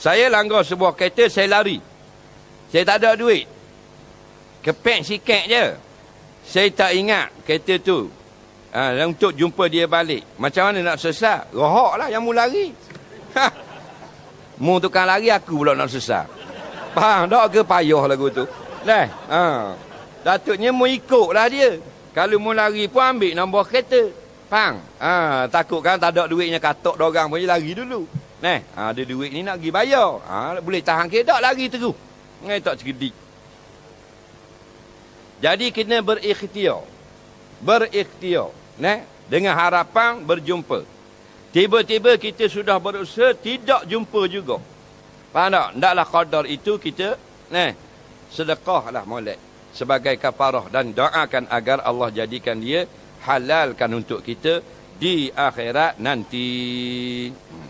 Saya langgar sebuah kereta, saya lari. Saya tak ada duit. Kepek sikit je. Saya tak ingat kereta tu. Ha, untuk jumpa dia balik. Macam mana nak sesat? Rohok lah yang mu lari. Ha. Mu tukang lari, aku pula nak sesat. Faham tak ke payoh lagu tu? Dah. Ha. Datuknya mu ikut lah dia. Kalau mu lari pun ambil nombor kereta. Faham? Ha. Takut kan tak ada duitnya katok dorang pun lari dulu. Neh, ada duit ni nak pergi bayar. Ha, boleh tahan ke tak lagi terus. Ngai tak cerdik. Jadi kena berikhtiar. Berikhtiar, neh, dengan harapan berjumpa. Tiba-tiba kita sudah berusaha tidak jumpa juga. Faham tak? Ndaklah qadar itu kita neh sedekahlah molek sebagai kafarah dan doakan agar Allah jadikan dia halalkan untuk kita di akhirat nanti. Hmm.